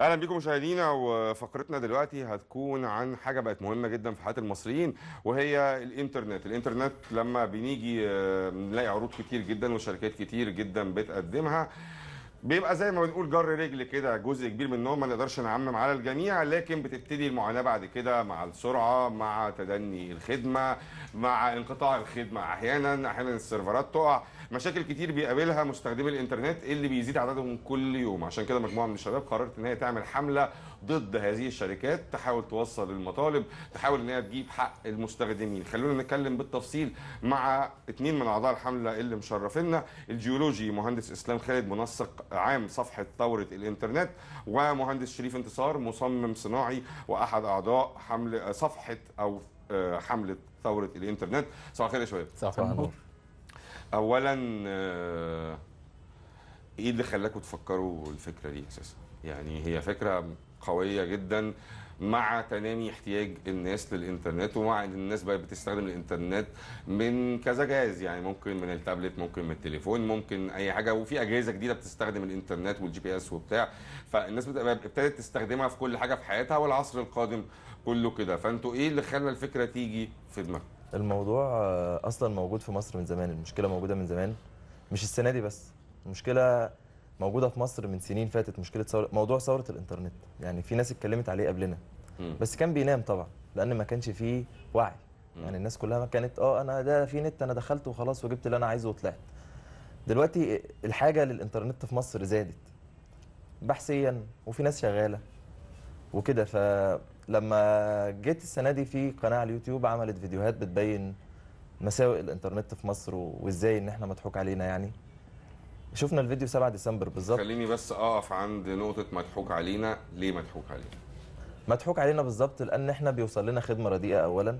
اهلا بيكم مشاهدينا وفقرتنا دلوقتي هتكون عن حاجه بقت مهمه جدا في حياه المصريين وهي الانترنت الانترنت لما بنيجي آه، نلاقي عروض كتير جدا وشركات كتير جدا بتقدمها بيبقى زي ما بنقول جر رجل كده جزء كبير منهم ما نقدرش نعمم على الجميع لكن بتبتدي المعاناه بعد كده مع السرعه مع تدني الخدمه مع انقطاع الخدمه احيانا احيانا السيرفرات تقع مشاكل كتير بيقابلها مستخدمي الانترنت اللي بيزيد عددهم كل يوم عشان كده مجموعه من الشباب قررت ان هي تعمل حمله ضد هذه الشركات تحاول توصل المطالب تحاول ان هي تجيب حق المستخدمين خلونا نتكلم بالتفصيل مع اثنين من اعضاء الحمله اللي مشرفينا الجيولوجي مهندس اسلام خالد منسق عام صفحه ثوره الانترنت ومهندس شريف انتصار مصمم صناعي واحد اعضاء حمله صفحه او آه، حمله ثوره الانترنت صباح الخير يا شباب صباح النور اولا آه، ايه اللي خلاكم تفكروا الفكره دي اساسا يعني هي فكره قويه جدا مع تنامي احتياج الناس للانترنت ومع ان الناس بقت بتستخدم الانترنت من كذا جهاز يعني ممكن من التابلت ممكن من التليفون ممكن اي حاجه وفي اجهزه جديده بتستخدم الانترنت والجي بي اس وبتاع فالناس ابتدت تستخدمها في كل حاجه في حياتها والعصر القادم كله كده فانتوا ايه اللي خلى الفكره تيجي في دماغكم الموضوع اصلا موجود في مصر من زمان المشكله موجوده من زمان مش السنه دي بس المشكله موجوده في مصر من سنين فاتت مشكله صور... موضوع ثوره الانترنت يعني في ناس اتكلمت عليه قبلنا بس كان بينام طبعا لان ما كانش فيه وعي يعني الناس كلها كانت اه انا ده في نت انا دخلت وخلاص وجبت اللي انا عايزه وطلعت دلوقتي الحاجه للانترنت في مصر زادت بحثيا وفي ناس شغاله وكده ف لما جيت السنه دي في قناه على اليوتيوب عملت فيديوهات بتبين مساوئ الانترنت في مصر وازاي ان احنا مضحوك علينا يعني شفنا الفيديو 7 ديسمبر بالظبط خليني بس اقف عند نقطه مضحوك علينا ليه مضحوك علينا مضحوك علينا بالظبط لان احنا بيوصل لنا خدمه رديئه اولا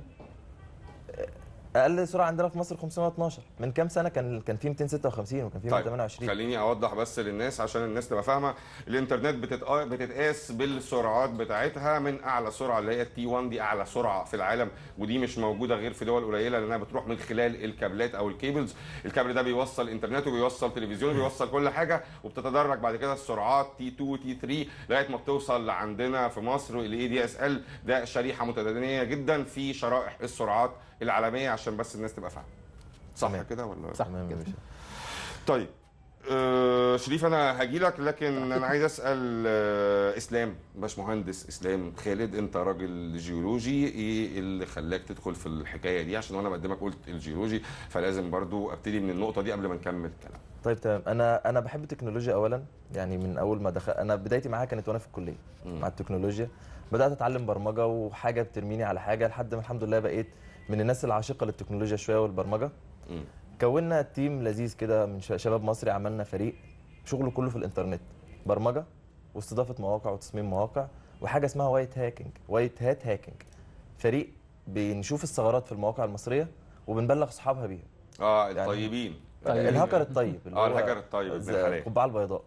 اقل سرعه عندنا في مصر 512 من كام سنه كان كان في 256 وكان في 128 طيب. خليني اوضح بس للناس عشان الناس تبقى فاهمه الانترنت آه، بتتقاس بالسرعات بتاعتها من اعلى سرعه اللي هي التي 1 دي اعلى سرعه في العالم ودي مش موجوده غير في دول قليله لانها بتروح من خلال الكابلات او الكيبلز الكابل ده بيوصل انترنت وبيوصل تلفزيون وبيوصل كل حاجه وبتتدرج بعد كده السرعات تي 2 تي 3 لغايه ما بتوصل عندنا في مصر الاي دي اس ال ده شريحه متدنيه جدا في شرائح السرعات العالميه عشان بس الناس تبقى فاهمه صح كده ولا صح كده طيب آه شريف انا هاجي لك لكن انا عايز اسال آه اسلام باشمهندس اسلام خالد انت راجل جيولوجي ايه اللي خلاك تدخل في الحكايه دي عشان وانا بقدمك قلت الجيولوجي فلازم برضو ابتدي من النقطه دي قبل ما نكمل الكلام طيب تمام انا انا بحب التكنولوجيا اولا يعني من اول ما دخل انا بدايتي معاها كانت وانا في الكليه مع التكنولوجيا بدات اتعلم برمجه وحاجه بترميني على حاجه لحد ما الحمد لله بقيت من الناس العاشقه للتكنولوجيا شويه والبرمجه كونا تيم لذيذ كده من شباب مصري عملنا فريق شغله كله في الانترنت برمجه واستضافه مواقع وتصميم مواقع وحاجه اسمها وايت هاكينج وايت هات هاكينج فريق بنشوف الثغرات في المواقع المصريه وبنبلغ اصحابها بيها اه يعني الطيبين يعني الهاكر الطيب اه الهاكر الطيب القبعه البيضاء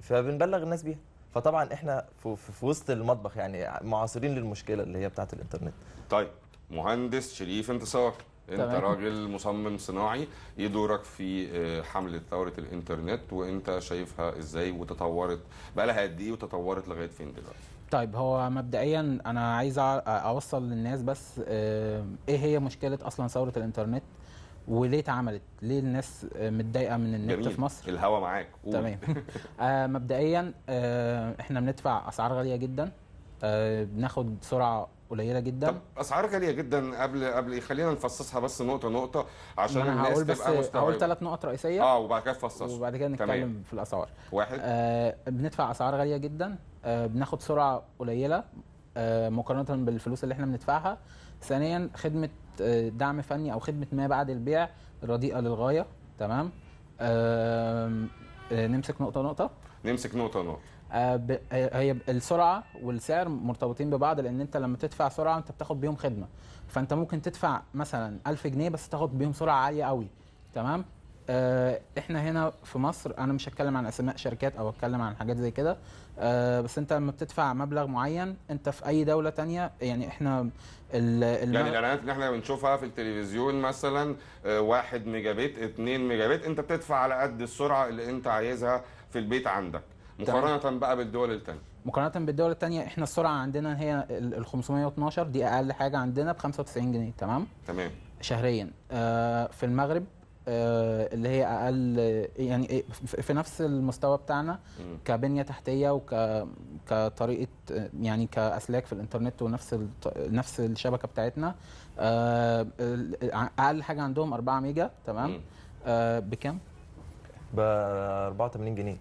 فبنبلغ الناس بيها فطبعا احنا في وسط المطبخ يعني معاصرين للمشكله اللي هي بتاعه الانترنت طيب مهندس شريف انتصار انت راجل مصمم صناعي ايه دورك في آه، حمله ثوره الانترنت وانت شايفها ازاي وتطورت بقى لها قد ايه وتطورت لغايه فين دلوقتي طيب هو مبدئيا انا عايز اوصل للناس بس آه، ايه هي مشكله اصلا ثوره الانترنت وليه اتعملت؟ ليه الناس آه، متضايقه من النت جميل. في مصر؟ الهوا معاك تمام مبدئيا احنا بندفع اسعار غاليه جدا بناخد سرعه قليله جدا طب اسعار غاليه جدا قبل قبل خلينا نفصصها بس نقطه نقطه عشان الناس تبقى مستوعبه هقول ثلاث نقط رئيسيه اه وبعد كده نفصص وبعد كده نتكلم تمام. في الاسعار واحد آه بندفع اسعار غاليه جدا آه بناخد سرعه قليله آه مقارنه بالفلوس اللي احنا بندفعها ثانيا خدمه آه، دعم فني او خدمه ما بعد البيع رديئه للغايه تمام آه نمسك نقطه نقطه نمسك نقطه نقطه آه، آه، هي السرعه والسعر مرتبطين ببعض لان انت لما تدفع سرعه انت بتاخد بيهم خدمه فانت ممكن تدفع مثلا 1000 جنيه بس تاخد بيهم سرعه عاليه قوي تمام آه، احنا هنا في مصر انا مش هتكلم عن اسماء شركات او اتكلم عن حاجات زي كده بس انت لما بتدفع مبلغ معين انت في اي دوله تانية يعني احنا الم... يعني الاعلانات اللي احنا بنشوفها في التلفزيون مثلا 1 ميجا بت 2 ميجا بت انت بتدفع على قد السرعه اللي انت عايزها في البيت عندك مقارنه بقى بالدول الثانيه مقارنه بالدول الثانيه احنا السرعه عندنا هي ال 512 دي اقل حاجه عندنا ب 95 جنيه تمام تمام شهريا آه في المغرب آه اللي هي اقل يعني إيه، في نفس المستوى بتاعنا كبنيه تحتيه وكطريقه كطريقه يعني كاسلاك في الانترنت ونفس نفس الشبكه بتاعتنا آه اقل حاجه عندهم 4 ميجا تمام آه بكام؟ ب 84 جنيه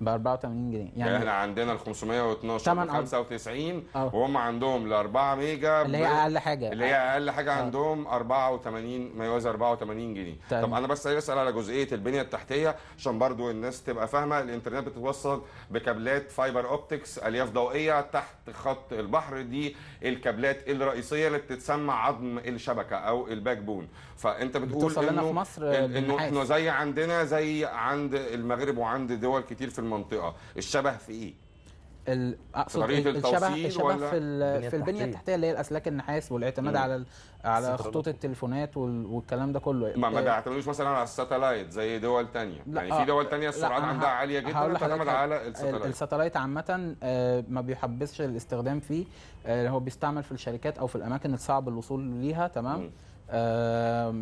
ب 84 جنيه يعني, احنا عندنا ال 512 ب 95 وهم عندهم ال 4 ميجا اللي هي اقل حاجه اللي هي اقل حاجه أوه. عندهم 84 ما يوازي 84 جنيه طيب. طب انا بس عايز اسال على جزئيه البنيه التحتيه عشان برضو الناس تبقى فاهمه الانترنت بتتوصل بكابلات فايبر اوبتكس الياف ضوئيه تحت خط البحر دي الكابلات الرئيسيه اللي بتتسمى عظم الشبكه او الباك بون فانت بتقول انه في مصر انه احنا زي عندنا زي عند المغرب وعند دول كتير في المنطقه الشبه في ايه اقصد الشبه الشبه في في البنيه التحتيه اللي هي الاسلاك النحاس والاعتماد على على خطوط التليفونات والكلام ده كله ما ما آه، بيعتمدوش مثلا على الساتلايت زي دول تانية يعني في دول آه، تانية السرعات عندها عاليه جدا بتعتمد على الساتلايت الساتلايت عامه آه، ما بيحبسش الاستخدام فيه هو بيستعمل في الشركات او في الاماكن الصعب الوصول ليها تمام م.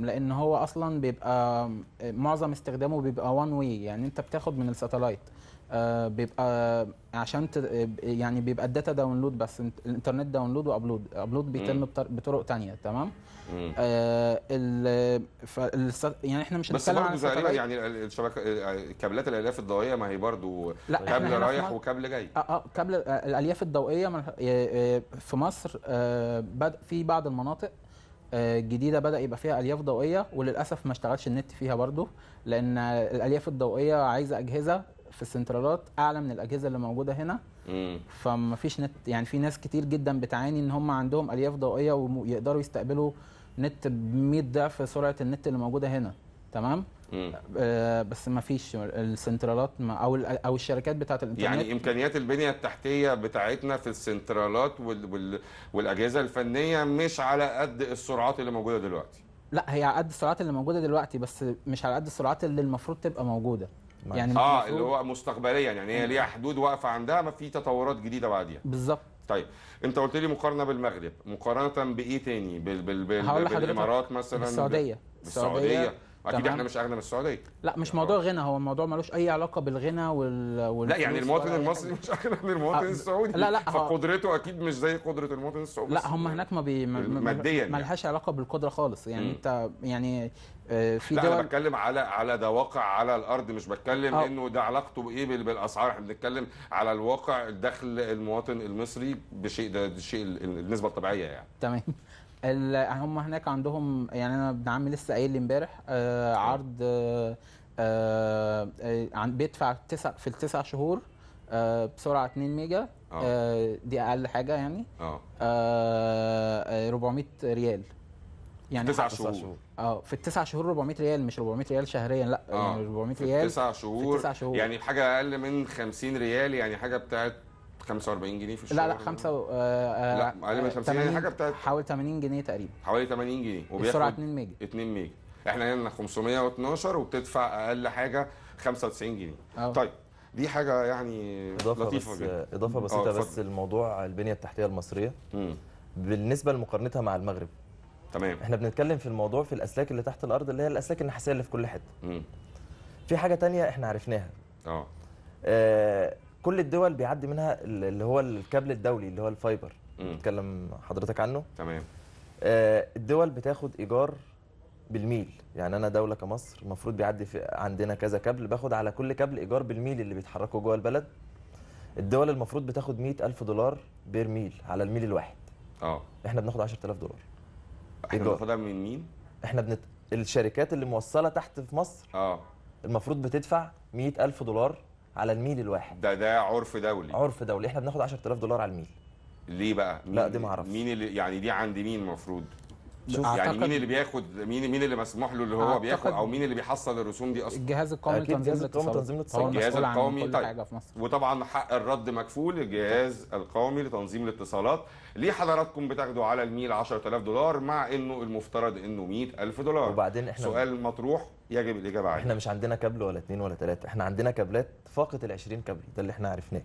لان هو اصلا بيبقى معظم استخدامه بيبقى وان واي يعني انت بتاخد من الساتلايت آه، بيبقى آه، عشان آه، يعني بيبقى الداتا داونلود بس الانترنت داونلود وابلود ابلود بيتم بطرق تانية تمام آه ال... فالس... يعني احنا مش بس عن يعني الشبكه كابلات الالياف الضوئيه ما هي برضو كابل رايح وكابل جاي اه اه كابل الالياف الضوئيه من... في مصر آه بد... في بعض المناطق الجديده بدا يبقى فيها الياف ضوئيه وللاسف ما اشتغلش النت فيها برضو لان الالياف الضوئيه عايزه اجهزه في السنترالات اعلى من الاجهزه اللي موجوده هنا فما فيش نت يعني في ناس كتير جدا بتعاني ان هم عندهم الياف ضوئيه ويقدروا يستقبلوا نت ب 100 ضعف سرعه النت اللي موجوده هنا تمام آه بس ما فيش السنترالات ما او او الشركات بتاعه الانترنت يعني امكانيات البنيه التحتيه بتاعتنا في السنترالات وال وال والاجهزه الفنيه مش على قد السرعات اللي موجوده دلوقتي لا هي على قد السرعات اللي موجوده دلوقتي بس مش على قد السرعات اللي المفروض تبقى موجوده يعني اه اللي هو مستقبليا يعني هي ليها حدود واقفه عندها ما في تطورات جديده بعديها بالظبط طيب انت قلت لي مقارنه بالمغرب مقارنه بايه تاني بال بال بال بالامارات مثلا بالسعوديه بالسعوديه اكيد احنا مش اغنى من السعوديه لا مش موضوع غنى هو الموضوع ملوش اي علاقه بالغنى وال, لا يعني المواطن المصري مش اغنى من المواطن أه السعودي لا لا فقدرته اكيد مش زي قدره المواطن السعودي لا هم هناك ما بي ماديا ملهاش يعني. علاقه بالقدره خالص يعني م. انت يعني آه، في لا دول انا بتكلم على على ده واقع على الارض مش بتكلم أو. انه ده علاقته بايه بالاسعار احنا بنتكلم على الواقع دخل المواطن المصري بشيء ده الشيء النسبه الطبيعيه يعني تمام هم هناك عندهم يعني انا ابن عمي لسه قايل لي امبارح آه عرض آه آه بيدفع تسع في التسع شهور آه بسرعه 2 ميجا آه. آه دي اقل حاجه يعني اه 400 آه، ريال يعني تسع شهور اه في التسع شهور 400 ريال مش 400 ريال شهريا لا آه. يعني 400 ريال تسع شهور, في شهور يعني حاجه اقل من 50 ريال يعني حاجه بتاعت 45 جنيه في الشهر لا لا 5 و... آه،, آه لا اقل من 50 يعني حاجه بتاعت حوالي 80 جنيه تقريبا حوالي 80 جنيه وبياخد السرعه 2 ميجا 2 ميجا احنا هنا 512 وبتدفع اقل حاجه 95 جنيه أوه. طيب دي حاجه يعني إضافة لطيفه بس جدا اضافه آه، بسيطه بس الموضوع البنيه التحتيه المصريه مم. بالنسبه لمقارنتها مع المغرب تمام احنا بنتكلم في الموضوع في الاسلاك اللي تحت الارض اللي هي الاسلاك النحاسيه اللي في كل حته امم في حاجه تانية احنا عرفناها اه, آه، كل الدول بيعدي منها اللي هو الكابل الدولي اللي هو الفايبر بتكلم حضرتك عنه تمام آه الدول بتاخد ايجار بالميل يعني انا دوله كمصر المفروض بيعدي في عندنا كذا كابل باخد على كل كابل ايجار بالميل اللي بيتحركوا جوه البلد الدول المفروض بتاخد 100000 دولار بير ميل على الميل الواحد اه احنا بناخد 10000 دولار احنا بناخدها من مين؟ احنا بنت... الشركات اللي موصله تحت في مصر اه المفروض بتدفع 100000 دولار على الميل الواحد ده ده عرف دولي عرف دولي احنا بناخد 10000 دولار على الميل ليه بقى؟ لا دي ما اعرفش مين اللي يعني دي عند مين المفروض؟ شوف يعني مين اللي بياخد مين مين اللي مسموح له اللي هو بياخد او مين اللي بيحصل الرسوم دي اصلا الجهاز القومي لتنظيم الاتصالات الجهاز القومي طيب وطبعا حق الرد مكفول الجهاز القومي لتنظيم الاتصالات ليه حضراتكم بتاخدوا على الميل 10000 دولار مع انه المفترض انه 100000 دولار وبعدين احنا سؤال مطروح يجب الاجابه عليه احنا مش عندنا كابل ولا اثنين ولا ثلاثه احنا عندنا كابلات فاقت ال 20 كابل ده اللي احنا عرفناه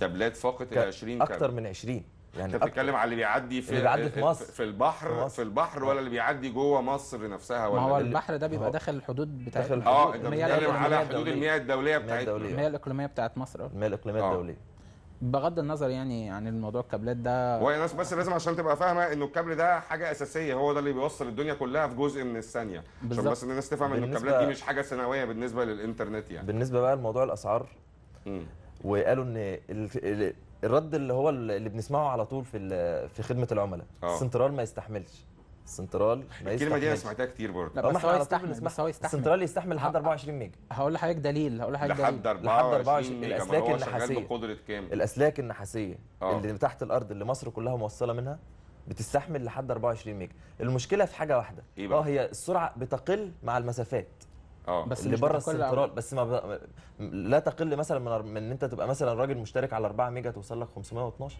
كابلات فاقت ال 20 كابل اكتر من 20 يعني انت بتتكلم على اللي بيعدي في اللي بيعدي في مصر في البحر في, مصر. في البحر ولا اللي بيعدي جوه مصر نفسها ولا ما هو البحر ده بيبقى داخل الحدود بتاعت اه انت بتتكلم على حدود المياه الدوليه بتاعتنا المياه الاقليميه بتاعت مصر المياه الاقليميه آه. الدوليه بغض النظر يعني عن يعني الموضوع الكابلات ده هو ناس بس لازم عشان تبقى فاهمه انه الكابل ده حاجه اساسيه هو ده اللي بيوصل الدنيا كلها في جزء من الثانيه عشان بس الناس تفهم ان الكابلات دي مش حاجه ثانويه بالنسبه للانترنت يعني بالنسبه بقى لموضوع الاسعار وقالوا ان الرد اللي هو اللي بنسمعه على طول في في خدمه العملاء آه. السنترال ما يستحملش السنترال ما الكلمه دي انا سمعتها كتير برضه ما بس هو يستحمل بس هو يستحمل السنترال يستحمل لحد 24 ميجا هقول لحضرتك دليل هقول لحضرتك دليل لحد 24 ميجا الاسلاك النحاسيه بقدره كام الاسلاك النحاسيه أوه. اللي تحت الارض اللي مصر كلها موصله منها بتستحمل لحد 24 ميجا المشكله في حاجه واحده إيه اه هي السرعه بتقل مع المسافات اه بس اللي بره السنترال بس ما ب... لا تقل مثلا من ان انت تبقى مثلا راجل مشترك على 4 ميجا توصل لك 512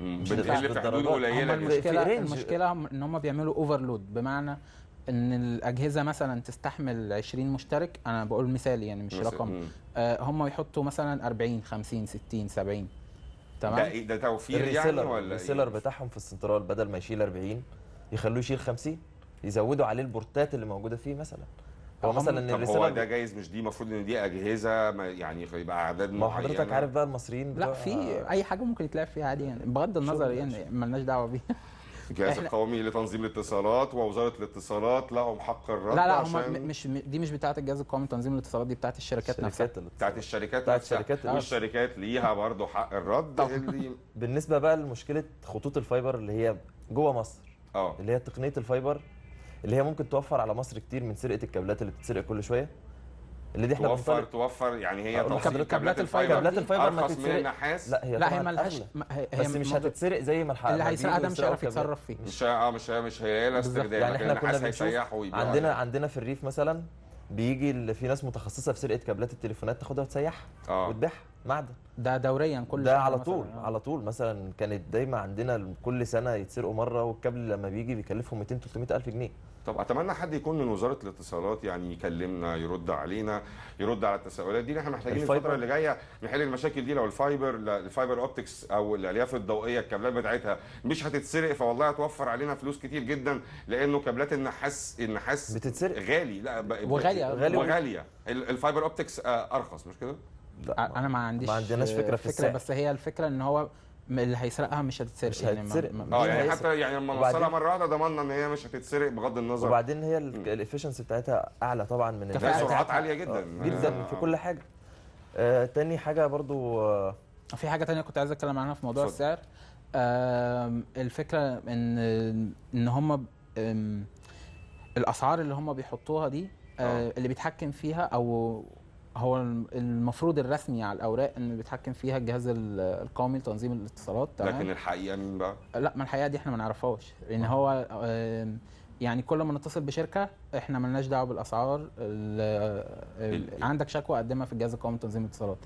مش بتقل في حدود قليله المشكله المشكله ان هم بيعملوا اوفرلود بمعنى ان الاجهزه مثلا تستحمل 20 مشترك انا بقول مثالي يعني مش رقم آه هم يحطوا مثلا 40 50 60 70 تمام ده إيه؟ ده توفير يعني ولا السيلر إيه؟ بتاعهم في السنترال بدل ما يشيل 40 يخلوه يشيل 50 يزودوا عليه البورتات اللي موجوده فيه مثلا هو مثلا الرساله هو ده جايز مش دي المفروض ان دي اجهزه يعني يبقى اعداد ما حضرتك عارف بقى المصريين لا في اي حاجه ممكن يتلعب فيها عادي يعني بغض النظر يعني مالناش دعوه بيها الجهاز القومي لتنظيم الاتصالات ووزاره الاتصالات لهم حق الرد لا لا هم مش دي مش بتاعه الجهاز القومي لتنظيم الاتصالات دي بتاعه الشركات نفسها بتاعه الشركات بتاعه الشركات والشركات ليها برضه حق الرد اللي بالنسبه بقى لمشكله خطوط الفايبر اللي هي جوه مصر اه اللي هي تقنيه الفايبر اللي هي ممكن توفر على مصر كتير من سرقه الكابلات اللي بتتسرق كل شويه اللي دي احنا توفر بنطلق... توفر يعني هي توصيل كابلات الفايبر كابلات الفايبر ما تتسرق من النحاس لا هي لا هي ملهاش هي بس مش هتتسرق زي ما الحق اللي هيسرقها ده مش هيعرف يتصرف فيه مش اه مش مش هي لها استخدام يعني احنا كنا بنشوف عندنا عندنا في الريف مثلا بيجي في ناس متخصصه في سرقه كابلات التليفونات تاخدها وتسيحها آه. وتبيعها معدن ده دوريا كل ده على طول مثلاً. على طول مثلا كانت دايما عندنا كل سنه يتسرقوا مره والكابل لما بيجي بيكلفهم 200 300 الف جنيه طب اتمنى حد يكون من وزاره الاتصالات يعني يكلمنا يرد علينا يرد على التساؤلات دي احنا محتاجين الفتره اللي جايه نحل المشاكل دي لو الفايبر الفايبر اوبتكس او الالياف الضوئيه الكابلات بتاعتها مش هتتسرق فوالله هتوفر علينا فلوس كتير جدا لانه كابلات النحاس النحاس بتتسرق غالي لا وغاليه غاليه وغاليه الفايبر اوبتكس ارخص مش كده انا ما عنديش ما عندناش فكره في فكره السعر. بس هي الفكره ان هو اللي هيسرقها مش هتتسرق مش يعني هتتسرق اه يعني حتى يعني لما نوصلها مره واحده ضمننا ان هي مش هتتسرق بغض النظر وبعدين هي الافشنسي بتاعتها اعلى طبعا من سرعات عاليه جدا آه، جدا آه. في كل حاجه آه تاني حاجه برضو آه في حاجه تانية كنت عايز اتكلم عنها في موضوع السعر آه الفكره ان ان هم الاسعار اللي هم بيحطوها دي آه, آه. اللي بيتحكم فيها او هو المفروض الرسمي على الاوراق ان بيتحكم فيها الجهاز القومي لتنظيم الاتصالات تمام لكن الحقيقه مين بقى؟ لا ما الحقيقه دي احنا ما نعرفهاش لان آه. هو يعني كل ما نتصل بشركه احنا ملناش دعوه بالاسعار عندك شكوى قدمها في الجهاز القومي لتنظيم الاتصالات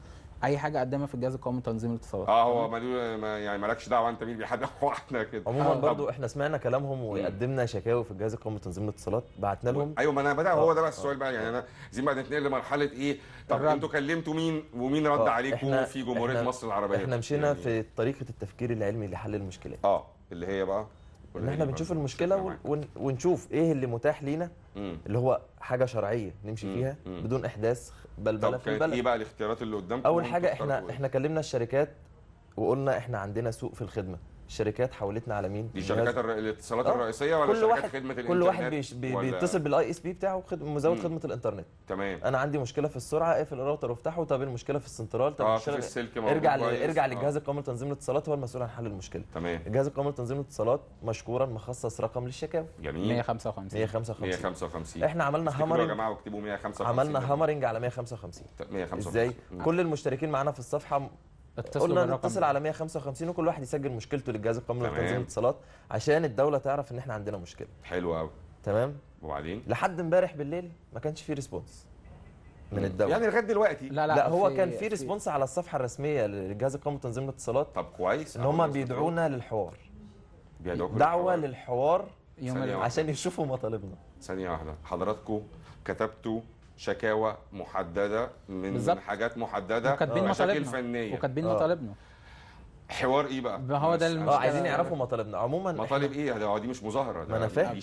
اي حاجه قدمها في الجهاز القومي لتنظيم الاتصالات اه هو ما يعني مالكش دعوه انت مين بيحدد هو احنا كده عموما آه. برضو احنا سمعنا كلامهم وقدمنا شكاوي في الجهاز القومي لتنظيم الاتصالات بعتنا لهم ايوه ما انا بدا آه. هو ده بقى آه. السؤال بقى يعني انا زي ما نتنقل لمرحله ايه طب انتوا كلمتوا مين ومين رد عليكم في جمهوريه مصر العربيه احنا مشينا يعني في طريقه التفكير العلمي لحل المشكلات اه اللي هي بقى ان احنا إيه؟ بنشوف المشكله ونشوف ايه اللي متاح لينا اللي هو حاجه شرعيه نمشي فيها بدون احداث بلبله في البلد ايه بقى الاختيارات اللي قدامكم اول حاجه احنا احنا كلمنا الشركات وقلنا احنا عندنا سوق في الخدمه الشركات حولتنا على مين دي شركات الاتصالات آه، الرئيسيه ولا كل شركات واحد خدمه الانترنت كل واحد بيش بي بيتصل بالاي اس بي بتاعه مزود خدمه الانترنت تمام انا عندي مشكله في السرعه اقفل الراوتر وافتحه طب إيه المشكله في السنترال طب آه في السلك ارجع ل... ارجع للجهاز آه. القومي لتنظيم الاتصالات هو المسؤول عن حل المشكله تمام الجهاز القومي لتنظيم الاتصالات مشكورا مخصص رقم للشكاوي جميل 155 155 155 احنا عملنا هامرنج يا جماعه واكتبوا 155 عملنا هامرنج على 155 155 ازاي كل المشتركين معانا في الصفحه قلنا نتصل على 155 وكل واحد يسجل مشكلته للجهاز القومي لتنظيم الاتصالات عشان الدوله تعرف ان احنا عندنا مشكله حلو قوي تمام وبعدين لحد امبارح بالليل ما كانش في ريسبونس من الدوله يعني لغايه دلوقتي لا لا, لا هو في كان في ريسبونس على الصفحه الرسميه للجهاز القومي لتنظيم الاتصالات طب كويس ان هم بيدعونا للحوار بيدعوكم دعوه للحوار يوم عشان يشوفوا مطالبنا ثانيه واحده حضراتكم كتبتوا شكاوى محدده من بالزبط. حاجات محدده وكاتبين مشاكل فنيه وكاتبين آه. مطالبنا حوار ايه بقى؟ ما هو ده المشكله اه عايزين يعرفوا مطالبنا عموما مطالب ايه؟ ده دي مش مظاهره ده ما انا فاهم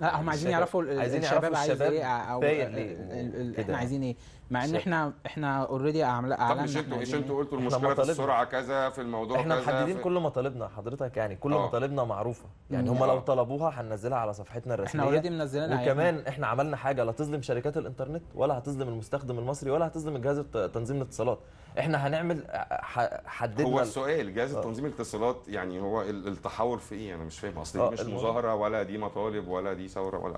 لا هم عايزين يعرفوا الشباب عايز ايه او احنا يعني. عايزين ايه؟ مع ان احنا احنا اوريدي اعلنا طب مش انتوا مش انتوا قلتوا المشكله في السرعه كذا في الموضوع احنا كذا احنا محددين في... كل مطالبنا حضرتك يعني كل أوه. مطالبنا معروفه يعني هم آه. لو طلبوها هننزلها على صفحتنا الرسميه احنا اوريدي منزلينها وكمان احنا عملنا حاجه لا تظلم شركات الانترنت ولا هتظلم المستخدم المصري ولا هتظلم الجهاز تنظيم الاتصالات احنا هنعمل حددنا هو السؤال جهاز آه. تنظيم الاتصالات يعني هو التحور في ايه انا مش فاهم اصل آه، مش مظاهره ولا دي مطالب ولا دي ثوره ولا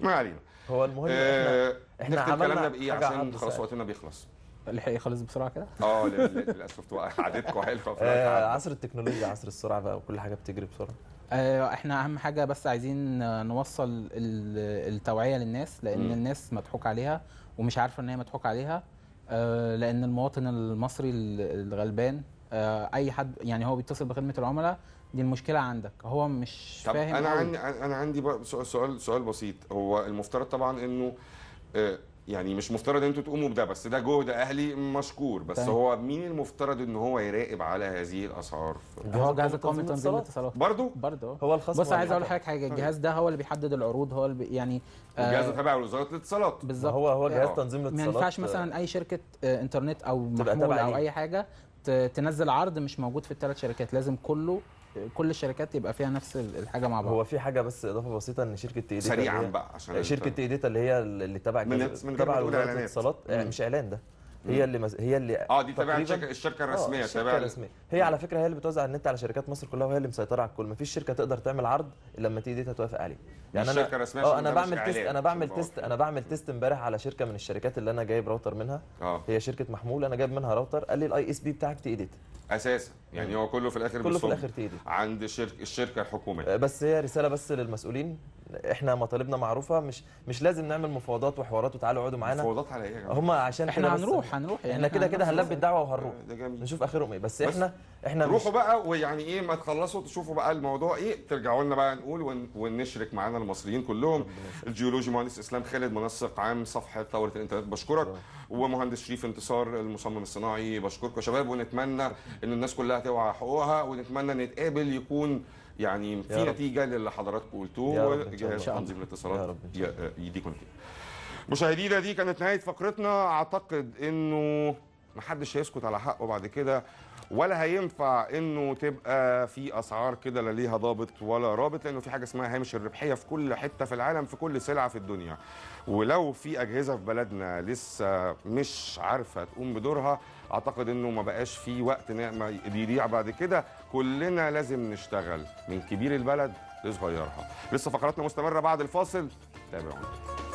ما علينا هو المهم آه احنا احنا عملنا كلامنا بايه عشان خلاص وقتنا بيخلص الحق خلص بسرعه كده اه للاسف قعدتكم حلوه آه، عصر التكنولوجيا عصر السرعه بقى وكل حاجه بتجري بسرعه آه، احنا اهم حاجه بس عايزين آه، نوصل التوعيه للناس لان م. الناس مضحوك عليها ومش عارفه ان هي مضحوك عليها لان المواطن المصري الغلبان اي حد يعني هو بيتصل بخدمه العملاء دي المشكله عندك هو مش طب فاهم انا عندي انا عندي سؤال سؤال بسيط هو المفترض طبعا انه آه، يعني مش مفترض انتوا تقوموا بده بس ده جهد اهلي مشكور بس فهم. هو مين المفترض ان هو يراقب على هذه الاسعار هو جهاز القومي لتنظيم الاتصالات برضه برضه هو الخاص بص عايز اقول لحضرتك حاجه طيب. الجهاز ده هو اللي بيحدد العروض هو اللي يعني آه الجهاز تابع لوزاره الاتصالات بالظبط هو هو جهاز آه. تنظيم الاتصالات ما ينفعش مثلا اي شركه آه، انترنت او محمول او اي حاجه تنزل عرض مش موجود في الثلاث شركات لازم كله كل الشركات يبقى فيها نفس الحاجه مع بعض هو في حاجه بس اضافه بسيطه ان شركه تي سريعا بقى عشان شركه تي اللي هي اللي تبع من تبع وزاره الاتصالات آه، مش اعلان ده هي اللي مز... هي اللي اه دي تبع الشركه آه، الرسميه آه الشركه الرسميه هي على فكره هي اللي بتوزع النت على شركات مصر كلها وهي اللي مسيطره على الكل مفيش شركه تقدر تعمل عرض الا لما تيجي دي توافق عليه يعني انا الشركه الرسميه اه انا بعمل تيست انا بعمل تيست انا بعمل تيست امبارح على شركه من الشركات اللي انا جايب راوتر منها آه. هي شركه محمول انا جايب منها راوتر قال لي الاي اس بي بتاعك تي ديتا اساسا يعني هو كله في الاخر كله في الاخر تي عند الشركه الحكوميه بس هي رساله بس للمسؤولين احنا مطالبنا معروفه مش مش لازم نعمل مفاوضات وحوارات وتعالوا اقعدوا معانا مفاوضات على ايه يا جماعه هم عشان احنا هنروح هنروح يعني احنا كده كده هنلبي الدعوه وهنروح نشوف اخرهم ايه بس, بس احنا احنا روحوا بقى ويعني ايه ما تخلصوا تشوفوا بقى الموضوع ايه ترجعوا لنا بقى نقول ونشرك معانا المصريين كلهم الجيولوجي مهندس اسلام خالد منسق عام صفحه ثوره الانترنت بشكرك ومهندس شريف انتصار المصمم الصناعي بشكركم يا شباب ونتمنى ان الناس كلها توعى حقوقها ونتمنى نتقابل يكون يعني في نتيجه للي حضراتكم قلتوه وجهاز تنظيم الاتصالات يديكم نتيجه مشاهدينا دي كانت نهايه فقرتنا اعتقد انه محدش هيسكت على حقه بعد كده ولا هينفع انه تبقى في اسعار كده لا ليها ضابط ولا رابط لانه في حاجه اسمها هامش الربحيه في كل حته في العالم في كل سلعه في الدنيا ولو في اجهزه في بلدنا لسه مش عارفه تقوم بدورها اعتقد انه ما بقاش في وقت يضيع بعد كده كلنا لازم نشتغل من كبير البلد لصغيرها لسه فقراتنا مستمره بعد الفاصل تابعونا